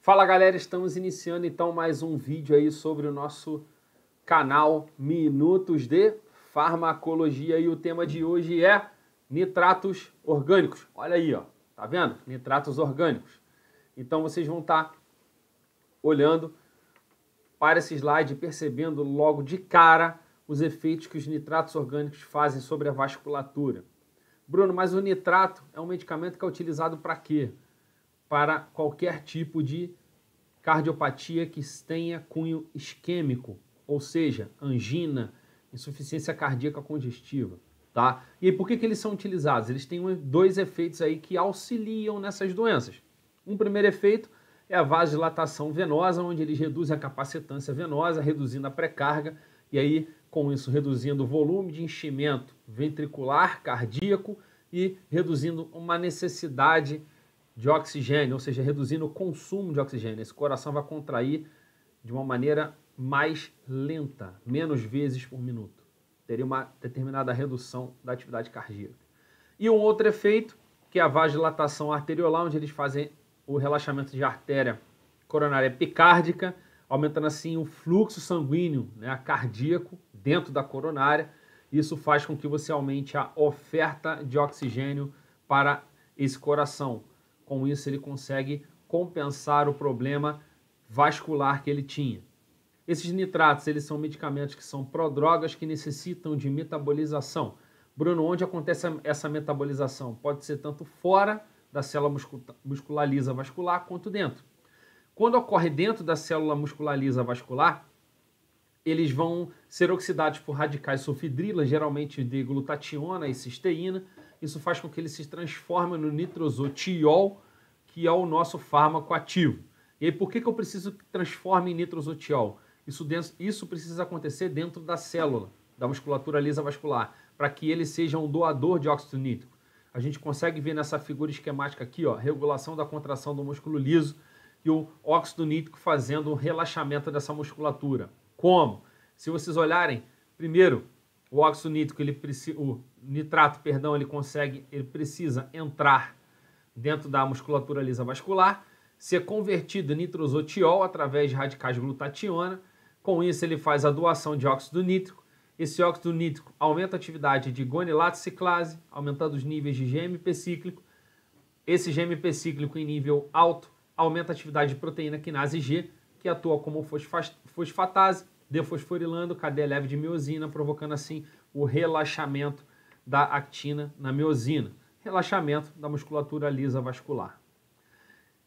Fala galera, estamos iniciando então mais um vídeo aí sobre o nosso canal Minutos de Farmacologia e o tema de hoje é nitratos orgânicos. Olha aí, ó, tá vendo? Nitratos orgânicos. Então vocês vão estar tá olhando para esse slide percebendo logo de cara os efeitos que os nitratos orgânicos fazem sobre a vasculatura. Bruno, mas o nitrato é um medicamento que é utilizado para quê? para qualquer tipo de cardiopatia que tenha cunho isquêmico, ou seja, angina, insuficiência cardíaca congestiva. Tá? E aí, por que, que eles são utilizados? Eles têm dois efeitos aí que auxiliam nessas doenças. Um primeiro efeito é a vasodilatação venosa, onde eles reduzem a capacitância venosa, reduzindo a pré-carga, e aí, com isso, reduzindo o volume de enchimento ventricular cardíaco e reduzindo uma necessidade de oxigênio, ou seja, reduzindo o consumo de oxigênio. Esse coração vai contrair de uma maneira mais lenta, menos vezes por minuto. Teria uma determinada redução da atividade cardíaca. E um outro efeito, que é a vasodilatação arterial, onde eles fazem o relaxamento de artéria coronária picárdica, aumentando assim o fluxo sanguíneo né, cardíaco dentro da coronária. Isso faz com que você aumente a oferta de oxigênio para esse coração com isso, ele consegue compensar o problema vascular que ele tinha. Esses nitratos, eles são medicamentos que são prodrogas que necessitam de metabolização. Bruno, onde acontece essa metabolização? Pode ser tanto fora da célula muscular lisa vascular quanto dentro. Quando ocorre dentro da célula muscular lisa vascular, eles vão ser oxidados por radicais sulfidrilas, geralmente de glutationa e cisteína, isso faz com que ele se transforme no nitrosotiol, que é o nosso fármaco ativo. E aí, por que, que eu preciso que transforme em nitrosotiol? Isso, isso precisa acontecer dentro da célula, da musculatura lisa vascular, para que ele seja um doador de óxido nítrico. A gente consegue ver nessa figura esquemática aqui, ó, regulação da contração do músculo liso e o óxido nítrico fazendo um relaxamento dessa musculatura. Como? Se vocês olharem, primeiro, o óxido nítrico, ele precisa, o nitrato, perdão, ele consegue, ele precisa entrar dentro da musculatura lisa vascular, ser convertido em nitrosotiol através de radicais glutationa. Com isso, ele faz a doação de óxido nítrico. Esse óxido nítrico aumenta a atividade de guanilato ciclase, aumentando os níveis de GMP cíclico. Esse GMP cíclico em nível alto aumenta a atividade de proteína quinase G, que atua como fosfatase defosforilando cadeia leve de miosina, provocando assim o relaxamento da actina na miosina, relaxamento da musculatura lisa vascular.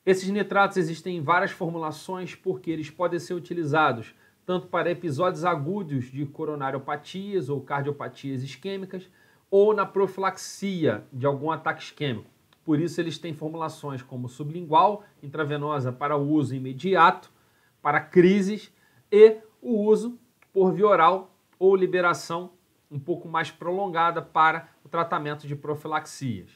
Esses nitratos existem em várias formulações porque eles podem ser utilizados tanto para episódios agudos de coronariopatias ou cardiopatias isquêmicas ou na profilaxia de algum ataque isquêmico. Por isso, eles têm formulações como sublingual, intravenosa para uso imediato, para crises e o uso por via oral ou liberação um pouco mais prolongada para o tratamento de profilaxias.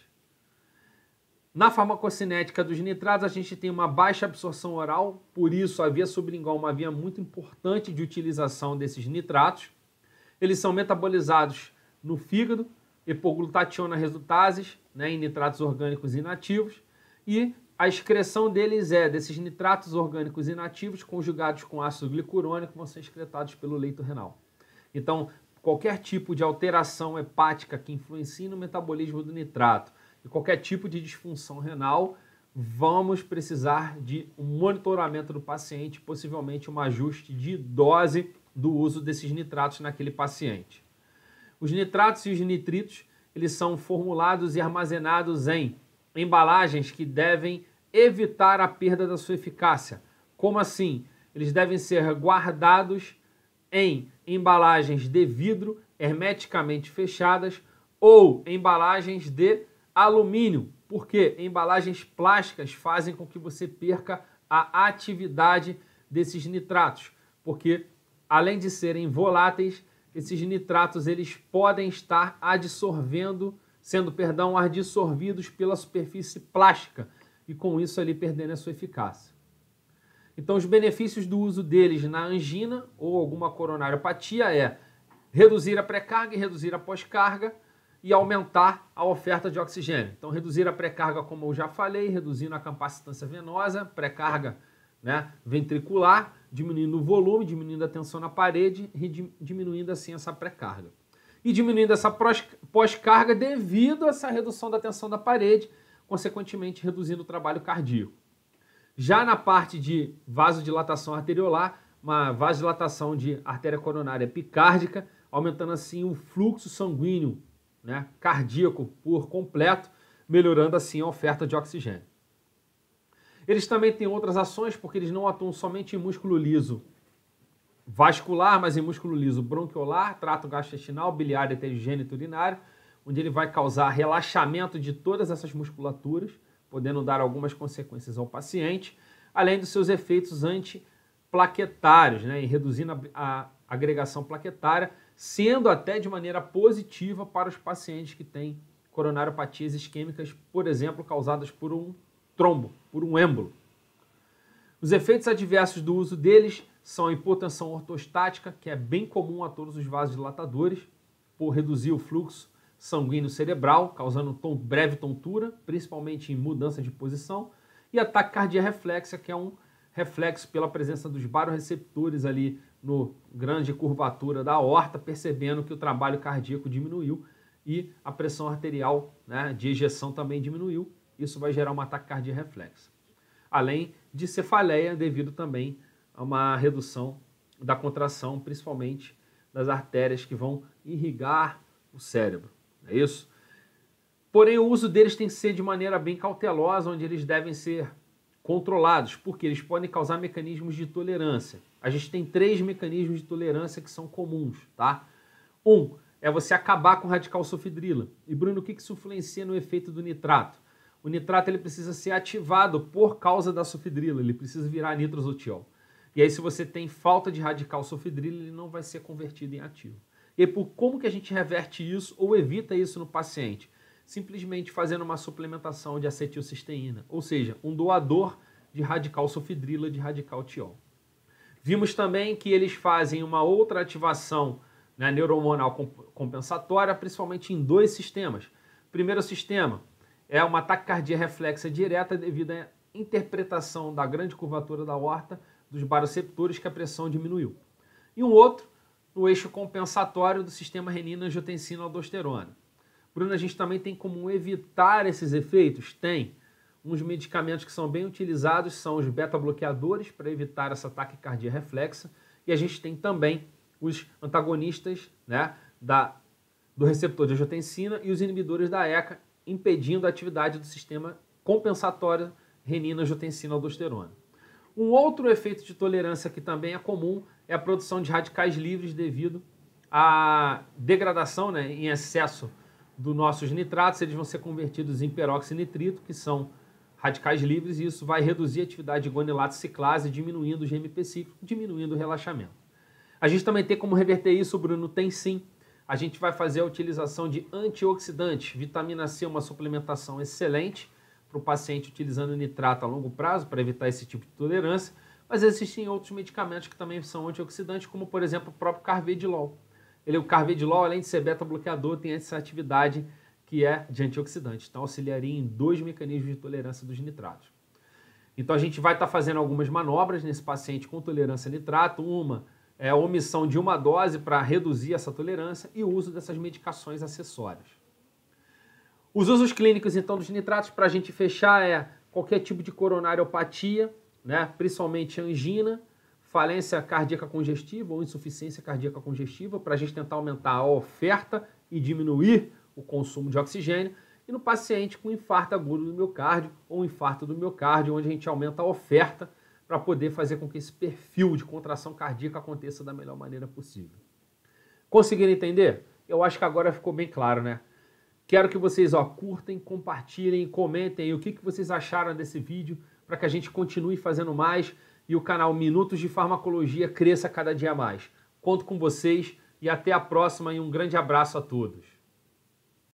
Na farmacocinética dos nitratos, a gente tem uma baixa absorção oral, por isso a via sublingual é uma via muito importante de utilização desses nitratos. Eles são metabolizados no fígado, hipoglutationa resultases, né, em nitratos orgânicos inativos, e a excreção deles é desses nitratos orgânicos inativos conjugados com ácido glicurônico vão ser excretados pelo leito renal. Então, qualquer tipo de alteração hepática que influencie no metabolismo do nitrato e qualquer tipo de disfunção renal, vamos precisar de um monitoramento do paciente, possivelmente um ajuste de dose do uso desses nitratos naquele paciente. Os nitratos e os nitritos, eles são formulados e armazenados em embalagens que devem evitar a perda da sua eficácia. Como assim? Eles devem ser guardados em embalagens de vidro hermeticamente fechadas ou embalagens de alumínio, porque embalagens plásticas fazem com que você perca a atividade desses nitratos, porque além de serem voláteis, esses nitratos eles podem estar adsorvendo sendo, perdão, ar pela superfície plástica e com isso ali perdendo a sua eficácia. Então, os benefícios do uso deles na angina ou alguma coronariopatia é reduzir a pré-carga e reduzir a pós-carga e aumentar a oferta de oxigênio. Então, reduzir a pré-carga, como eu já falei, reduzindo a capacitância venosa, pré-carga né, ventricular, diminuindo o volume, diminuindo a tensão na parede e diminuindo assim essa pré-carga e diminuindo essa pós-carga devido a essa redução da tensão da parede, consequentemente reduzindo o trabalho cardíaco. Já na parte de vasodilatação arteriolar, uma vasodilatação de artéria coronária picárdica, aumentando assim o fluxo sanguíneo né, cardíaco por completo, melhorando assim a oferta de oxigênio. Eles também têm outras ações, porque eles não atuam somente em músculo liso vascular, mas em músculo liso bronquiolar, trato gastrointestinal, biliar, e detergênito urinário, onde ele vai causar relaxamento de todas essas musculaturas, podendo dar algumas consequências ao paciente, além dos seus efeitos antiplaquetários, né, em reduzindo a, a agregação plaquetária, sendo até de maneira positiva para os pacientes que têm coronariopatias isquêmicas, por exemplo, causadas por um trombo, por um êmbolo. Os efeitos adversos do uso deles são a hipotensão ortostática, que é bem comum a todos os vasodilatadores, por reduzir o fluxo sanguíneo cerebral, causando tom, breve tontura, principalmente em mudança de posição, e a taquicardia reflexa, que é um reflexo pela presença dos baroreceptores ali no grande curvatura da horta, percebendo que o trabalho cardíaco diminuiu e a pressão arterial né, de ejeção também diminuiu. Isso vai gerar uma taquicardia reflexa. Além de cefaleia devido também a uma redução da contração, principalmente das artérias que vão irrigar o cérebro. É isso? Porém, o uso deles tem que ser de maneira bem cautelosa, onde eles devem ser controlados, porque eles podem causar mecanismos de tolerância. A gente tem três mecanismos de tolerância que são comuns, tá? Um é você acabar com o radical sulfidrila. E Bruno, o que isso influencia no efeito do nitrato? O nitrato ele precisa ser ativado por causa da sulfidrila, ele precisa virar nitrosutil. E aí, se você tem falta de radical sulfidrilo, ele não vai ser convertido em ativo. E por como que a gente reverte isso ou evita isso no paciente? Simplesmente fazendo uma suplementação de acetilcisteína, ou seja, um doador de radical sulfidrila, de radical tiol. Vimos também que eles fazem uma outra ativação né, compensatória, principalmente em dois sistemas. Primeiro sistema é uma taquicardia reflexa direta devido à interpretação da grande curvatura da horta, dos baroceptores que a pressão diminuiu. E um outro no eixo compensatório do sistema renina-angiotensina-aldosterona. Bruno, a gente também tem como evitar esses efeitos? Tem. Uns medicamentos que são bem utilizados são os beta-bloqueadores para evitar essa taquicardia reflexa. E a gente tem também os antagonistas né, da, do receptor de angiotensina e os inibidores da ECA, impedindo a atividade do sistema compensatório renina-angiotensina-aldosterona. Um outro efeito de tolerância que também é comum é a produção de radicais livres devido à degradação né, em excesso dos nossos nitratos. Eles vão ser convertidos em peróxinitrito, que são radicais livres, e isso vai reduzir a atividade de gonilato ciclase, diminuindo o GMP cíclico, diminuindo o relaxamento. A gente também tem como reverter isso, Bruno? Tem sim. A gente vai fazer a utilização de antioxidantes. Vitamina C é uma suplementação excelente para o paciente utilizando nitrato a longo prazo para evitar esse tipo de tolerância, mas existem outros medicamentos que também são antioxidantes, como por exemplo o próprio carvedilol. Ele, o carvedilol, além de ser beta-bloqueador, tem essa atividade que é de antioxidante, então auxiliaria em dois mecanismos de tolerância dos nitratos. Então a gente vai estar tá fazendo algumas manobras nesse paciente com tolerância a nitrato, uma é a omissão de uma dose para reduzir essa tolerância e o uso dessas medicações acessórias. Os usos clínicos, então, dos nitratos, para a gente fechar, é qualquer tipo de coronariopatia, né? principalmente angina, falência cardíaca congestiva ou insuficiência cardíaca congestiva, para a gente tentar aumentar a oferta e diminuir o consumo de oxigênio. E no paciente com infarto agudo do miocárdio ou infarto do miocárdio, onde a gente aumenta a oferta para poder fazer com que esse perfil de contração cardíaca aconteça da melhor maneira possível. Conseguiram entender? Eu acho que agora ficou bem claro, né? Quero que vocês ó, curtem, compartilhem, comentem o que, que vocês acharam desse vídeo para que a gente continue fazendo mais e o canal Minutos de Farmacologia cresça cada dia mais. Conto com vocês e até a próxima e um grande abraço a todos.